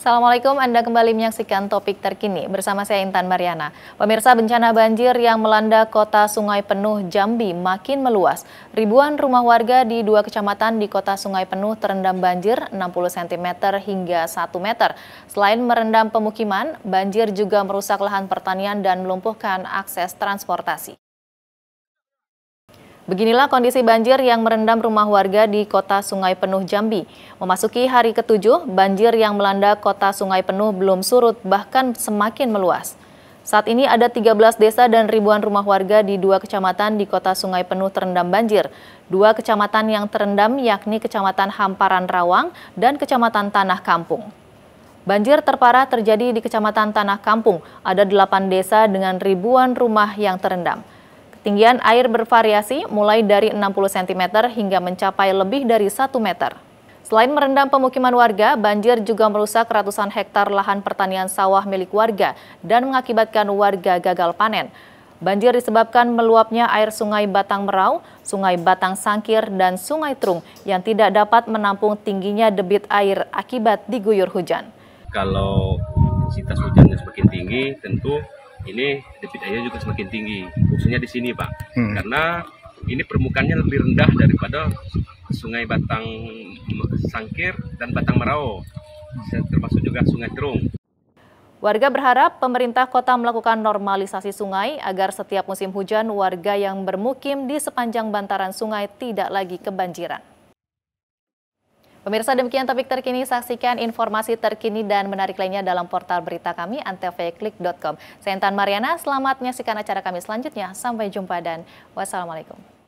Assalamualaikum, Anda kembali menyaksikan topik terkini bersama saya Intan Mariana. Pemirsa bencana banjir yang melanda kota Sungai Penuh Jambi makin meluas. Ribuan rumah warga di dua kecamatan di kota Sungai Penuh terendam banjir 60 cm hingga 1 meter. Selain merendam pemukiman, banjir juga merusak lahan pertanian dan melumpuhkan akses transportasi. Beginilah kondisi banjir yang merendam rumah warga di kota Sungai Penuh Jambi. Memasuki hari ketujuh, banjir yang melanda kota Sungai Penuh belum surut bahkan semakin meluas. Saat ini ada 13 desa dan ribuan rumah warga di dua kecamatan di kota Sungai Penuh terendam banjir. Dua kecamatan yang terendam yakni Kecamatan Hamparan Rawang dan Kecamatan Tanah Kampung. Banjir terparah terjadi di Kecamatan Tanah Kampung. Ada delapan desa dengan ribuan rumah yang terendam. Tinggian air bervariasi mulai dari 60 cm hingga mencapai lebih dari 1 meter. Selain merendam pemukiman warga, banjir juga merusak ratusan hektar lahan pertanian sawah milik warga dan mengakibatkan warga gagal panen. Banjir disebabkan meluapnya air sungai Batang Merau, sungai Batang Sangkir, dan sungai Trung yang tidak dapat menampung tingginya debit air akibat diguyur hujan. Kalau intensitas hujannya semakin tinggi, tentu ini debit airnya juga semakin tinggi khususnya di sini pak hmm. karena ini permukaannya lebih rendah daripada sungai Batang Sangkir dan Batang Merau hmm. termasuk juga sungai Terung. Warga berharap pemerintah kota melakukan normalisasi sungai agar setiap musim hujan warga yang bermukim di sepanjang bantaran sungai tidak lagi kebanjiran. Pemirsa demikian topik terkini, saksikan informasi terkini dan menarik lainnya dalam portal berita kami antvklik.com. Saya Intan Mariana, selamat menyaksikan acara kami selanjutnya. Sampai jumpa dan wassalamualaikum.